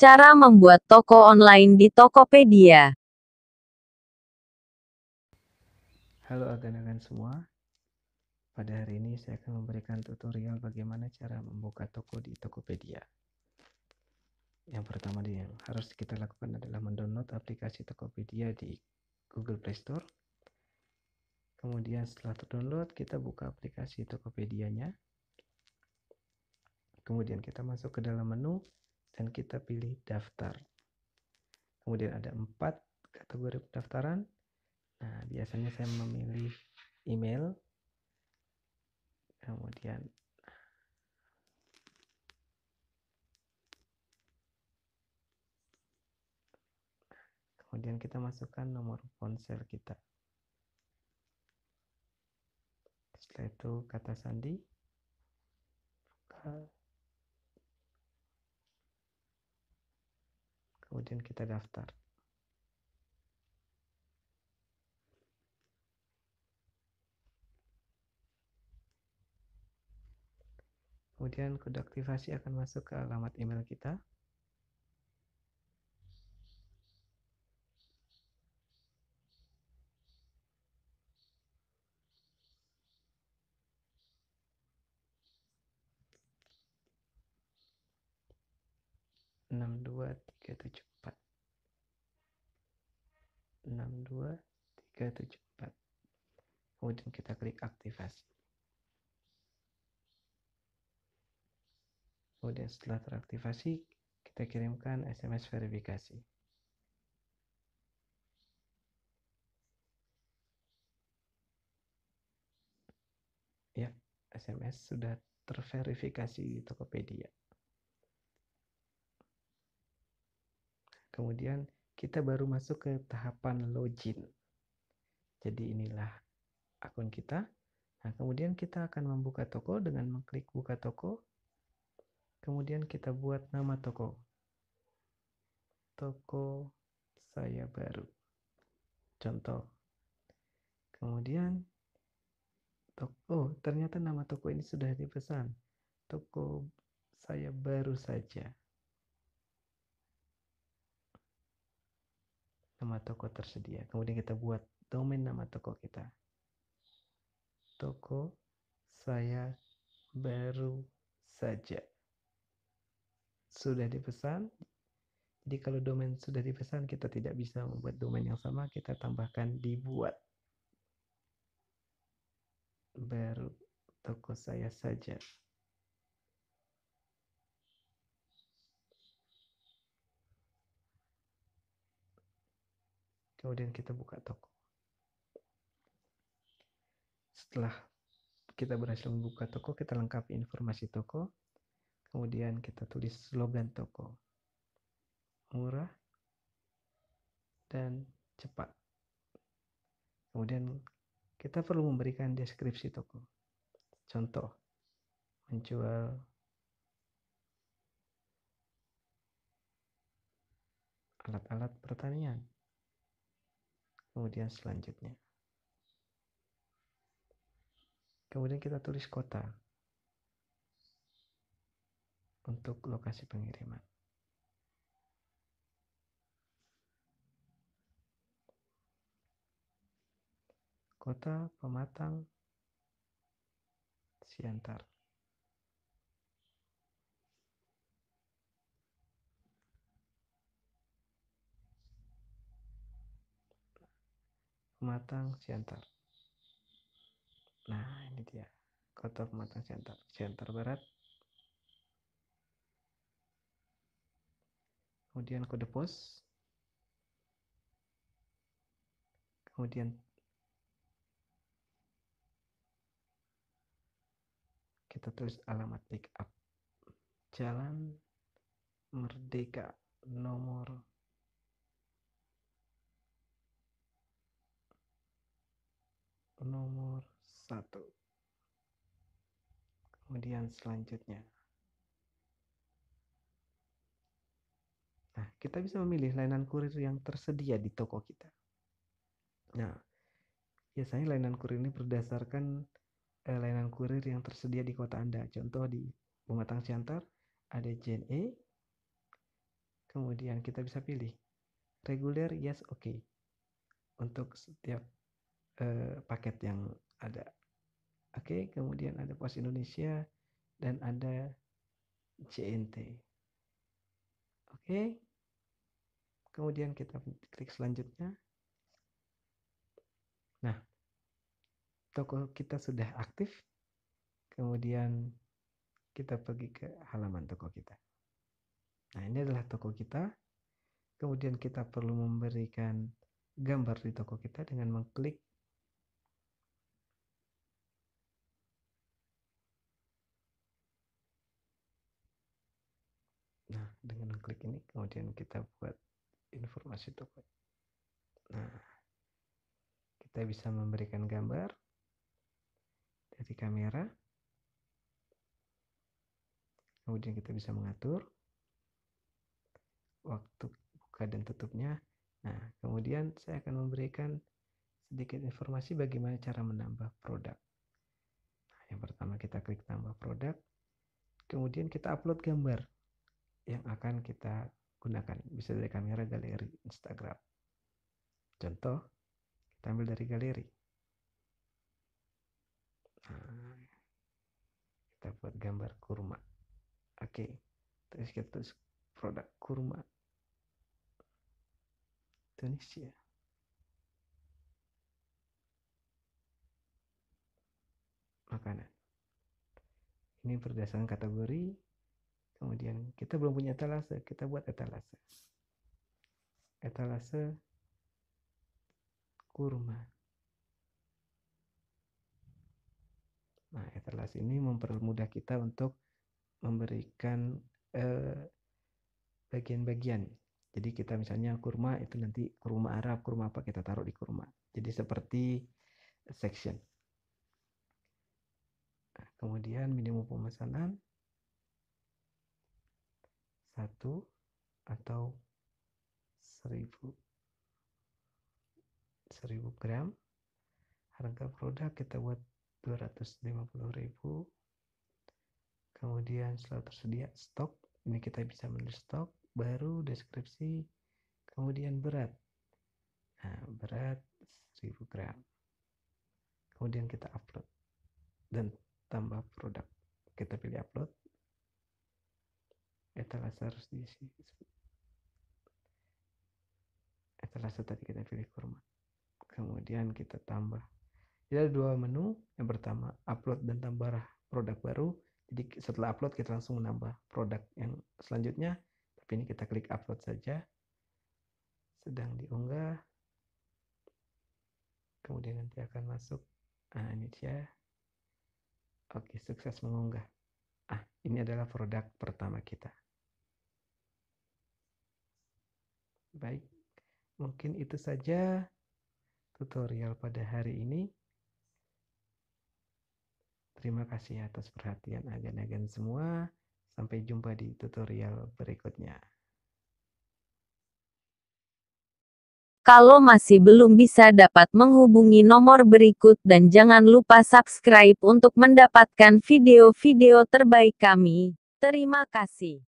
Cara membuat toko online di Tokopedia. Halo agan-agan semua. Pada hari ini saya akan memberikan tutorial bagaimana cara membuka toko di Tokopedia. Yang pertama yang harus kita lakukan adalah mendownload aplikasi Tokopedia di Google Play Store. Kemudian setelah terdownload, kita buka aplikasi Tokopedia-nya. Kemudian kita masuk ke dalam menu dan kita pilih daftar. Kemudian ada empat kategori pendaftaran. Nah, biasanya saya memilih email. Kemudian Kemudian kita masukkan nomor ponsel kita. Setelah itu kata sandi buka kemudian kita daftar kemudian kode aktivasi akan masuk ke alamat email kita enam dua tiga tujuh empat enam dua tiga tujuh empat kemudian kita klik aktivasi kemudian setelah teraktivasi kita kirimkan SMS verifikasi ya SMS sudah terverifikasi di Tokopedia kemudian kita baru masuk ke tahapan login. Jadi inilah akun kita. Nah, kemudian kita akan membuka toko dengan mengklik buka toko. Kemudian kita buat nama toko. Toko saya baru. Contoh. Kemudian toko oh, ternyata nama toko ini sudah dipesan. Toko saya baru saja. nama toko tersedia. Kemudian kita buat domain nama toko kita. Toko saya baru saja sudah dipesan. Jadi kalau domain sudah dipesan kita tidak bisa membuat domain yang sama, kita tambahkan dibuat. Baru toko saya saja. kemudian kita buka toko. Setelah kita berhasil membuka toko, kita lengkapi informasi toko, kemudian kita tulis slogan toko. Murah dan cepat. Kemudian kita perlu memberikan deskripsi toko. Contoh, menjual alat-alat pertanian kemudian selanjutnya. Kemudian kita tulis kota untuk lokasi pengiriman. Kota Pematang Siantar. matang siantar nah ini dia kota matang siantar siantar barat kemudian kode pos kemudian kita tulis alamat pick up jalan merdeka nomor nomor satu. Kemudian selanjutnya. Nah, kita bisa memilih layanan kurir yang tersedia di toko kita. Nah, biasanya layanan kurir ini berdasarkan eh, layanan kurir yang tersedia di kota Anda. Contoh di Pematang Siantar ada JNE. Kemudian kita bisa pilih reguler yes oke. Okay. Untuk setiap Eh, paket yang ada. Oke, kemudian ada Pos Indonesia dan ada JNT. Oke. Kemudian kita klik selanjutnya. Nah, toko kita sudah aktif. Kemudian kita pergi ke halaman toko kita. Nah, ini adalah toko kita. Kemudian kita perlu memberikan gambar di toko kita dengan mengklik dengan klik ini kemudian kita buat informasi toko nah kita bisa memberikan gambar dari kamera kemudian kita bisa mengatur waktu buka dan tutupnya nah kemudian saya akan memberikan sedikit informasi bagaimana cara menambah produk nah, yang pertama kita klik tambah produk kemudian kita upload gambar yang akan kita gunakan. Bisa dari kamera galeri Instagram. Contoh, kita ambil dari galeri. Nah, kita buat gambar kurma. Oke, terus kita tulis produk kurma. Tunisia. Makanan. Ini berdasarkan kategori Kemudian kita belum punya etalase, kita buat etalase. Etalase kurma. Nah, etalase ini mempermudah kita untuk memberikan bagian eh, bagian-bagian. Jadi kita misalnya kurma itu nanti kurma Arab, kurma apa kita taruh di kurma. Jadi seperti section. Nah, kemudian minimum pemesanan satu atau seribu seribu gram harga produk kita buat 250.000 kemudian setelah tersedia stok ini kita bisa menulis stok baru deskripsi kemudian berat nah, berat 1000 gram kemudian kita upload dan tambah produk kita pilih upload etalase harus diisi etalase tadi kita pilih kurma kemudian kita tambah jadi ada dua menu yang pertama upload dan tambah produk baru jadi setelah upload kita langsung menambah produk yang selanjutnya tapi ini kita klik upload saja sedang diunggah kemudian nanti akan masuk nah ini dia oke sukses mengunggah ini adalah produk pertama kita. Baik, mungkin itu saja tutorial pada hari ini. Terima kasih atas perhatian agen-agen semua. Sampai jumpa di tutorial berikutnya. Kalau masih belum bisa dapat menghubungi nomor berikut dan jangan lupa subscribe untuk mendapatkan video-video terbaik kami. Terima kasih.